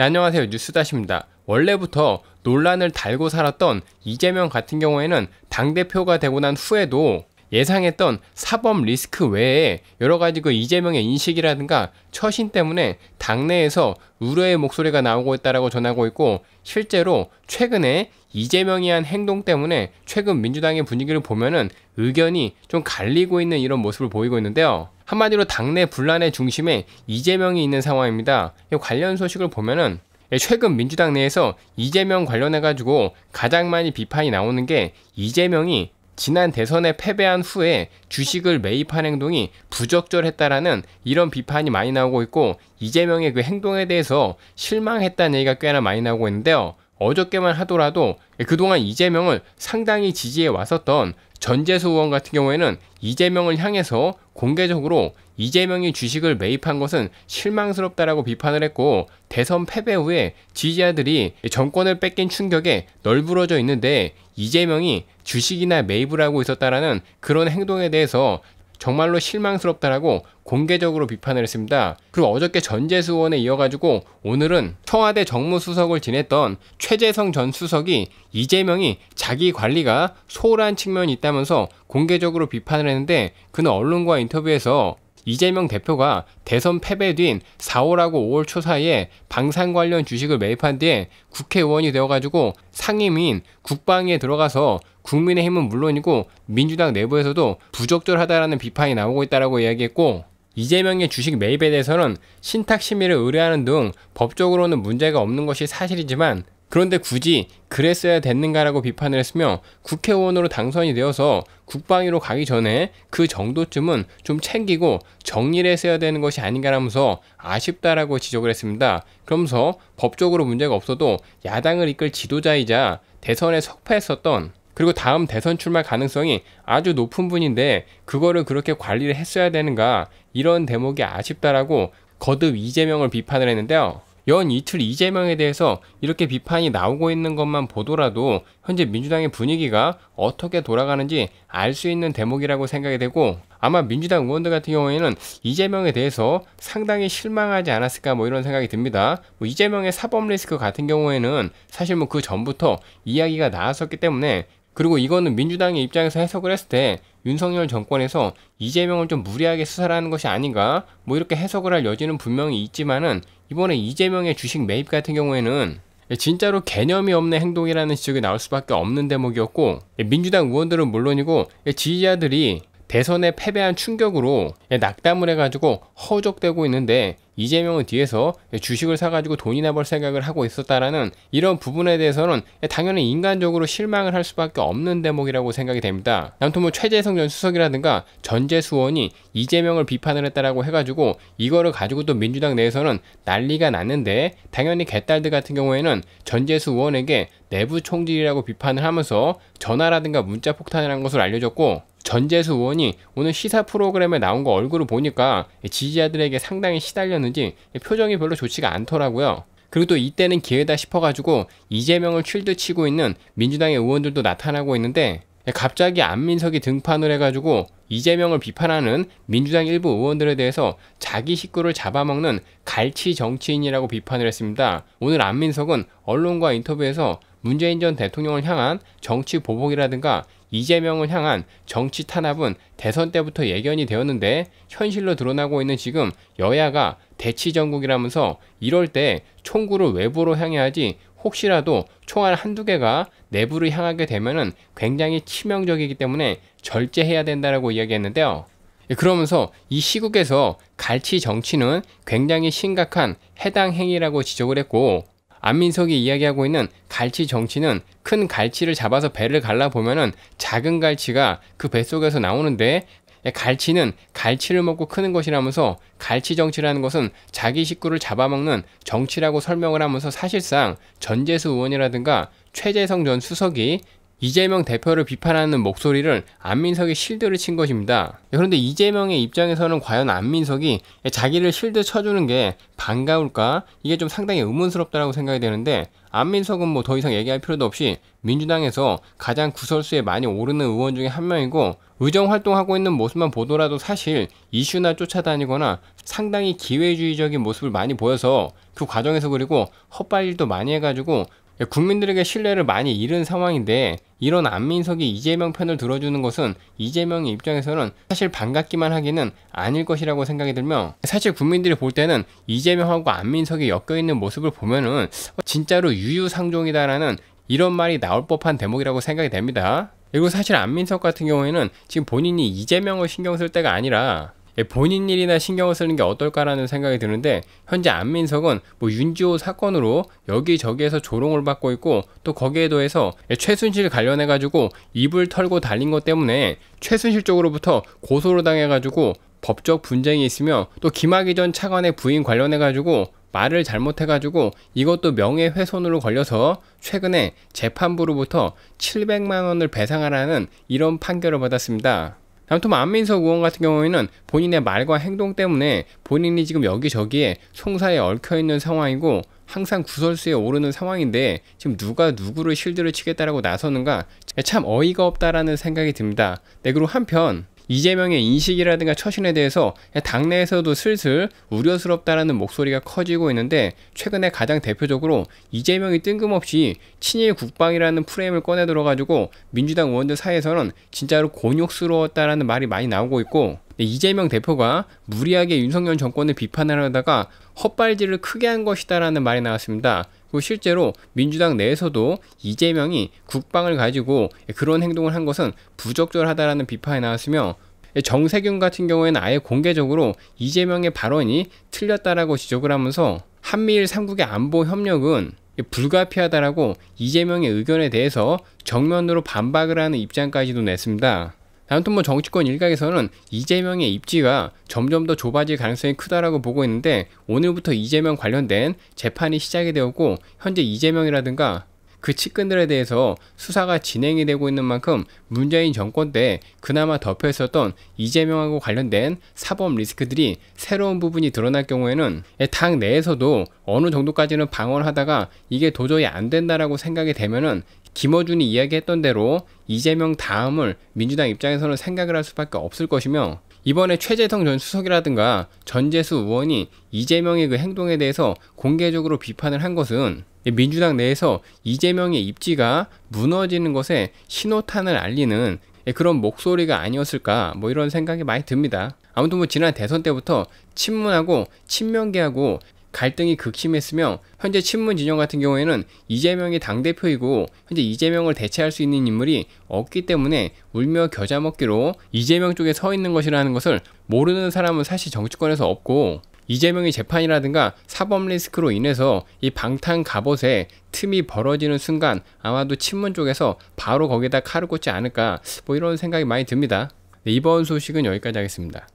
네, 안녕하세요 뉴스다시입니다. 원래부터 논란을 달고 살았던 이재명 같은 경우에는 당대표가 되고 난 후에도 예상했던 사법 리스크 외에 여러 가지 그 이재명의 인식이라든가 처신 때문에 당내에서 우려의 목소리가 나오고 있다라고 전하고 있고 실제로 최근에 이재명이 한 행동 때문에 최근 민주당의 분위기를 보면은 의견이 좀 갈리고 있는 이런 모습을 보이고 있는데요. 한마디로 당내 분란의 중심에 이재명이 있는 상황입니다. 관련 소식을 보면은 예, 최근 민주당 내에서 이재명 관련해가지고 가장 많이 비판이 나오는 게 이재명이 지난 대선에 패배한 후에 주식을 매입한 행동이 부적절했다라는 이런 비판이 많이 나오고 있고 이재명의 그 행동에 대해서 실망했다는 얘기가 꽤나 많이 나오고 있는데요. 어저께만 하더라도 그동안 이재명을 상당히 지지해 왔었던 전재수 의원 같은 경우에는 이재명을 향해서 공개적으로 이재명이 주식을 매입한 것은 실망스럽다라고 비판을 했고 대선 패배 후에 지지자들이 정권을 뺏긴 충격에 널브러져 있는데 이재명이 주식이나 매입을 하고 있었다라는 그런 행동에 대해서 정말로 실망스럽다라고 공개적으로 비판을 했습니다. 그리고 어저께 전재수원에 이어가지고 오늘은 청와대 정무수석을 지냈던 최재성 전 수석이 이재명이 자기 관리가 소홀한 측면이 있다면서 공개적으로 비판을 했는데 그는 언론과 인터뷰에서 이재명 대표가 대선 패배 뒤인 4월하고 5월 초 사이에 방산 관련 주식을 매입한 뒤에 국회의원이 되어가지고 상임위인 국방위에 들어가서 국민의힘은 물론이고 민주당 내부에서도 부적절하다라는 비판이 나오고 있다라고 이야기했고 이재명의 주식 매입에 대해서는 신탁 심의를 의뢰하는 등 법적으로는 문제가 없는 것이 사실이지만 그런데 굳이 그랬어야 됐는가라고 비판을 했으며 국회의원으로 당선이 되어서 국방위로 가기 전에 그 정도쯤은 좀 챙기고 정리를 했어야 되는 것이 아닌가라면서 아쉽다라고 지적을 했습니다. 그러면서 법적으로 문제가 없어도 야당을 이끌 지도자이자 대선에 석패했었던 그리고 다음 대선 출마 가능성이 아주 높은 분인데 그거를 그렇게 관리를 했어야 되는가 이런 대목이 아쉽다라고 거듭 이재명을 비판을 했는데요. 연 이틀 이재명에 대해서 이렇게 비판이 나오고 있는 것만 보더라도 현재 민주당의 분위기가 어떻게 돌아가는지 알 수 있는 대목이라고 생각이 되고 아마 민주당 의원들 같은 경우에는 이재명에 대해서 상당히 실망하지 않았을까 뭐 이런 생각이 듭니다. 뭐 이재명의 사법 리스크 같은 경우에는 사실 뭐 그 전부터 이야기가 나왔었기 때문에 그리고 이거는 민주당의 입장에서 해석을 했을 때 윤석열 정권에서 이재명을 좀 무리하게 수사를 하는 것이 아닌가 뭐 이렇게 해석을 할 여지는 분명히 있지만은 이번에 이재명의 주식 매입 같은 경우에는 진짜로 개념이 없는 행동이라는 지적이 나올 수밖에 없는 대목이었고 민주당 의원들은 물론이고 지지자들이 대선에 패배한 충격으로 낙담을 해가지고 허적대고 있는데 이재명은 뒤에서 주식을 사가지고 돈이나 벌 생각을 하고 있었다라는 이런 부분에 대해서는 당연히 인간적으로 실망을 할 수밖에 없는 대목이라고 생각이 됩니다. 아무튼 뭐 최재성 전 수석이라든가 전재수원이 이재명을 비판을 했다라고 해가지고 이거를 가지고 또 민주당 내에서는 난리가 났는데 당연히 개딸들 같은 경우에는 전재수원에게 내부 총질이라고 비판을 하면서 전화라든가 문자 폭탄이라는 것을 알려줬고 전재수 의원이 오늘 시사 프로그램에 나온 거 얼굴을 보니까 지지자들에게 상당히 시달렸는지 표정이 별로 좋지가 않더라고요. 그리고 또 이때는 기회다 싶어가지고 이재명을 쉴드 치고 있는 민주당의 의원들도 나타나고 있는데 갑자기 안민석이 등판을 해가지고 이재명을 비판하는 민주당 일부 의원들에 대해서 자기 식구를 잡아먹는 갈치 정치인이라고 비판을 했습니다. 오늘 안민석은 언론과 인터뷰에서 문재인 전 대통령을 향한 정치 보복이라든가 이재명을 향한 정치 탄압은 대선 때부터 예견이 되었는데 현실로 드러나고 있는 지금 여야가 대치 전국이라면서 이럴 때 총구를 외부로 향해 하지 혹시라도 총알 한두 개가 내부를 향하게 되면 굉장히 치명적이기 때문에 절제해야 된다라고 이야기했는데요. 예, 그러면서 이 시국에서 갈치 정치는 굉장히 심각한 해당 행위라고 지적을 했고 안민석이 이야기하고 있는 갈치 정치는 큰 갈치를 잡아서 배를 갈라보면은 작은 갈치가 그 뱃속에서 나오는데 예, 갈치는 갈치를 먹고 크는 것이라면서 갈치 정치라는 것은 자기 식구를 잡아먹는 정치라고 설명을 하면서 사실상 전재수 의원이라든가 최재성 전 수석이 이재명 대표를 비판하는 목소리를 안민석이 실드를 친 것입니다. 그런데 이재명의 입장에서는 과연 안민석이 자기를 실드 쳐주는 게 반가울까? 이게 좀 상당히 의문스럽다라고 생각이 되는데 안민석은 뭐 더 이상 얘기할 필요도 없이 민주당에서 가장 구설수에 많이 오르는 의원 중에 한 명이고 의정 활동하고 있는 모습만 보더라도 사실 이슈나 쫓아다니거나 상당히 기회주의적인 모습을 많이 보여서 그 과정에서 그리고 헛발질도 많이 해가지고 국민들에게 신뢰를 많이 잃은 상황인데 이런 안민석이 이재명 편을 들어주는 것은 이재명의 입장에서는 사실 반갑기만 하기는 아닐 것이라고 생각이 들며 사실 국민들이 볼 때는 이재명하고 안민석이 엮여있는 모습을 보면은 진짜로 유유상종이다라는 이런 말이 나올 법한 대목이라고 생각이 됩니다. 그리고 사실 안민석 같은 경우에는 지금 본인이 이재명을 신경 쓸 때가 아니라 예, 본인 일이나 신경을 쓰는 게 어떨까라는 생각이 드는데 현재 안민석은 뭐 윤지호 사건으로 여기저기에서 조롱을 받고 있고 또 거기에 더해서 예, 최순실 관련해 가지고 입을 털고 달린 것 때문에 최순실 쪽으로부터 고소를 당해 가지고 법적 분쟁이 있으며 또 김학의 전 차관의 부인 관련해 가지고 말을 잘못해가지고 이것도 명예훼손으로 걸려서 최근에 재판부로부터 700만 원을 배상하라는 이런 판결을 받았습니다. 아무튼 뭐 안민석 의원 같은 경우에는 본인의 말과 행동 때문에 본인이 지금 여기저기에 송사에 얽혀있는 상황이고 항상 구설수에 오르는 상황인데 지금 누가 누구를 실드를 치겠다라고 나서는가 참 어이가 없다라는 생각이 듭니다. 네 그리고 한편 이재명의 인식이라든가 처신에 대해서 당내에서도 슬슬 우려스럽다라는 목소리가 커지고 있는데 최근에 가장 대표적으로 이재명이 뜬금없이 친일 국방이라는 프레임을 꺼내 들어가지고 민주당 의원들 사이에서는 진짜로 곤욕스러웠다라는 말이 많이 나오고 있고 이재명 대표가 무리하게 윤석열 정권을 비판하려다가 헛발질을 크게 한 것이다라는 말이 나왔습니다. 그리고 실제로 민주당 내에서도 이재명이 국방을 가지고 그런 행동을 한 것은 부적절하다라는 비판이 나왔으며 정세균 같은 경우에는 아예 공개적으로 이재명의 발언이 틀렸다라고 지적을 하면서 한미일 3국의 안보 협력은 불가피하다라고 이재명의 의견에 대해서 정면으로 반박을 하는 입장까지도 냈습니다. 아무튼 뭐 정치권 일각에서는 이재명의 입지가 점점 더 좁아질 가능성이 크다라고 보고 있는데 오늘부터 이재명 관련된 재판이 시작이 되었고 현재 이재명이라든가 그 측근들에 대해서 수사가 진행이 되고 있는 만큼 문재인 정권 때 그나마 덮여 있었던 이재명하고 관련된 사법 리스크들이 새로운 부분이 드러날 경우에는 예, 당 내에서도 어느 정도까지는 방어를 하다가 이게 도저히 안 된다라고 생각이 되면은 김어준이 이야기했던 대로 이재명 다음을 민주당 입장에서는 생각을 할 수밖에 없을 것이며 이번에 최재성 전 수석이라든가 전재수 의원이 이재명의 그 행동에 대해서 공개적으로 비판을 한 것은 민주당 내에서 이재명의 입지가 무너지는 것에 신호탄을 알리는 그런 목소리가 아니었을까 뭐 이런 생각이 많이 듭니다. 아무튼 뭐 지난 대선 때부터 친문하고 친명계하고 갈등이 극심했으며 현재 친문 진영 같은 경우에는 이재명이 당대표이고 현재 이재명을 대체할 수 있는 인물이 없기 때문에 울며 겨자 먹기로 이재명 쪽에 서 있는 것이라는 것을 모르는 사람은 사실 정치권에서 없고 이재명의 재판이라든가 사법 리스크로 인해서 이 방탄 갑옷에 틈이 벌어지는 순간 아마도 친문 쪽에서 바로 거기다 칼을 꽂지 않을까 뭐 이런 생각이 많이 듭니다. 네, 이번 소식은 여기까지 하겠습니다.